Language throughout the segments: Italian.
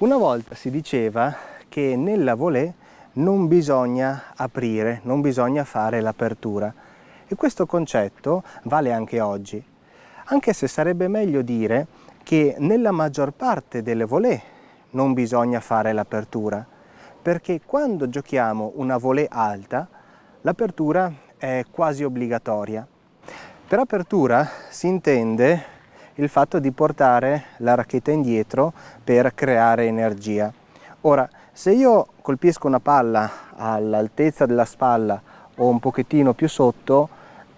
Una volta si diceva che nella volée non bisogna aprire, non bisogna fare l'apertura e questo concetto vale anche oggi, anche se sarebbe meglio dire che nella maggior parte delle volée non bisogna fare l'apertura, perché quando giochiamo una volée alta l'apertura è quasi obbligatoria. Per apertura si intende il fatto di portare la racchetta indietro per creare energia. Ora, se io colpisco una palla all'altezza della spalla o un pochettino più sotto,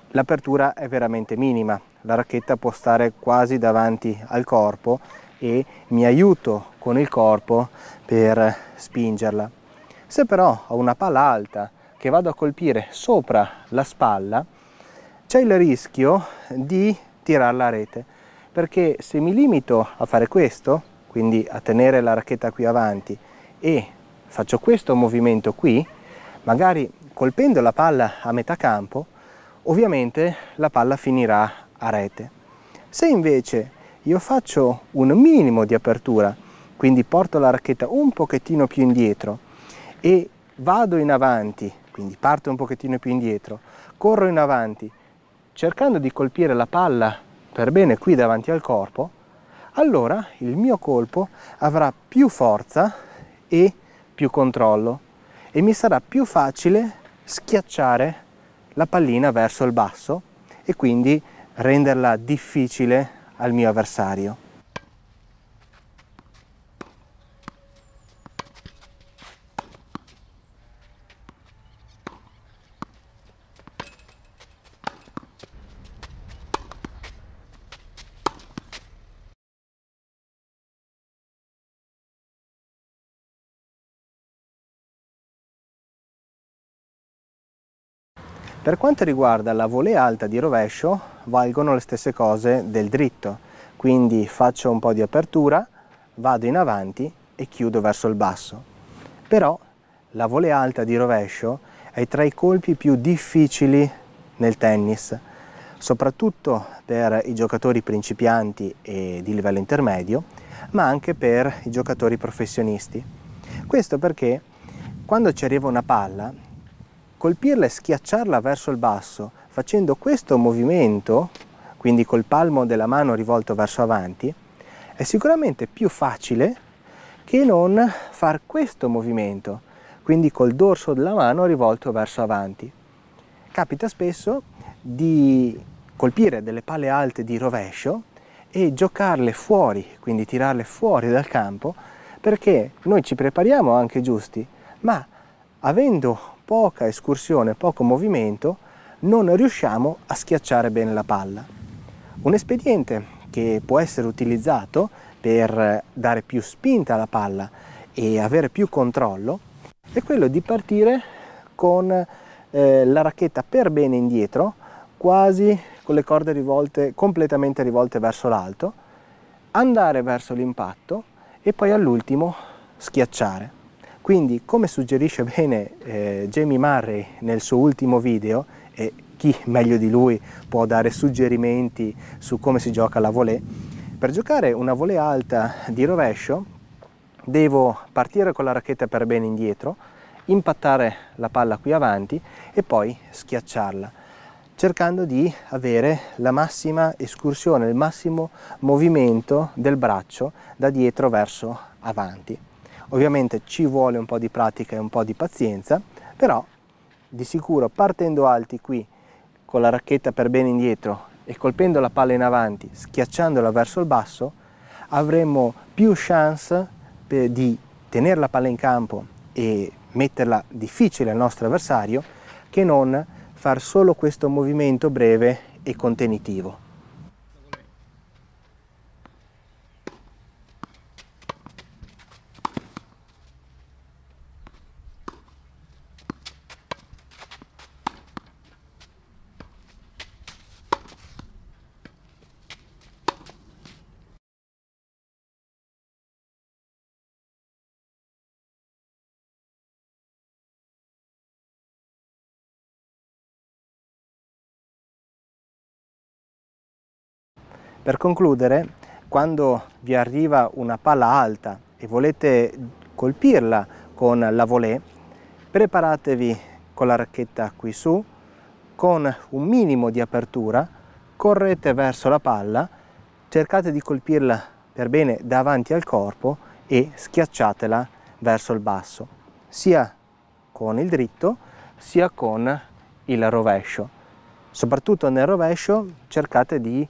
l'apertura è veramente minima. La racchetta può stare quasi davanti al corpo e mi aiuto con il corpo per spingerla. Se però ho una palla alta che vado a colpire sopra la spalla, c'è il rischio di tirarla a rete perché se mi limito a fare questo, quindi a tenere la racchetta qui avanti e faccio questo movimento qui, magari colpendo la palla a metà campo, ovviamente la palla finirà a rete. Se invece io faccio un minimo di apertura, quindi porto la racchetta un pochettino più indietro e vado in avanti, quindi parto un pochettino più indietro, corro in avanti, cercando di colpire la palla per bene qui davanti al corpo, allora il mio colpo avrà più forza e più controllo e mi sarà più facile schiacciare la pallina verso il basso e quindi renderla difficile al mio avversario. Per quanto riguarda la volée alta di rovescio valgono le stesse cose del dritto, quindi faccio un po' di apertura, vado in avanti e chiudo verso il basso. Però la volée alta di rovescio è tra i colpi più difficili nel tennis, soprattutto per i giocatori principianti e di livello intermedio, ma anche per i giocatori professionisti. Questo perché quando ci arriva una palla colpirla e schiacciarla verso il basso, facendo questo movimento, quindi col palmo della mano rivolto verso avanti, è sicuramente più facile che non far questo movimento, quindi col dorso della mano rivolto verso avanti. Capita spesso di colpire delle palle alte di rovescio e giocarle fuori, quindi tirarle fuori dal campo, perché noi ci prepariamo anche giusti, ma avendo poca escursione, poco movimento, non riusciamo a schiacciare bene la palla. Un espediente che può essere utilizzato per dare più spinta alla palla e avere più controllo è quello di partire con eh, la racchetta per bene indietro, quasi con le corde rivolte, completamente rivolte verso l'alto, andare verso l'impatto e poi all'ultimo schiacciare. Quindi, come suggerisce bene eh, Jamie Murray nel suo ultimo video, e chi meglio di lui può dare suggerimenti su come si gioca la volée, per giocare una volée alta di rovescio devo partire con la racchetta per bene indietro, impattare la palla qui avanti e poi schiacciarla cercando di avere la massima escursione, il massimo movimento del braccio da dietro verso avanti. Ovviamente ci vuole un po' di pratica e un po' di pazienza, però di sicuro partendo alti qui con la racchetta per bene indietro e colpendo la palla in avanti, schiacciandola verso il basso, avremo più chance di tenere la palla in campo e metterla difficile al nostro avversario che non far solo questo movimento breve e contenitivo. Per concludere, quando vi arriva una palla alta e volete colpirla con la volée, preparatevi con la racchetta qui su, con un minimo di apertura, correte verso la palla, cercate di colpirla per bene davanti al corpo e schiacciatela verso il basso, sia con il dritto sia con il rovescio. Soprattutto nel rovescio cercate di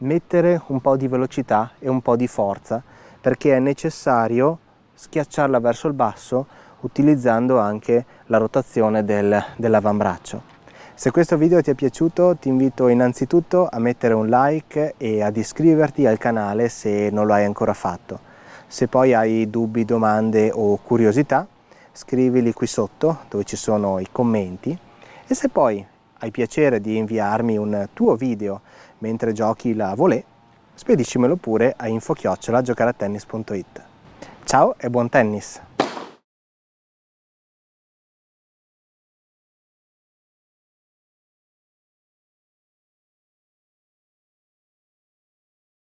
mettere un po' di velocità e un po' di forza perché è necessario schiacciarla verso il basso utilizzando anche la rotazione del, dell'avambraccio. Se questo video ti è piaciuto ti invito innanzitutto a mettere un like e ad iscriverti al canale se non lo hai ancora fatto. Se poi hai dubbi, domande o curiosità scrivili qui sotto dove ci sono i commenti e se poi hai piacere di inviarmi un tuo video mentre giochi la volée, spediscimelo pure a info-giocaratennis.it. Ciao e buon tennis!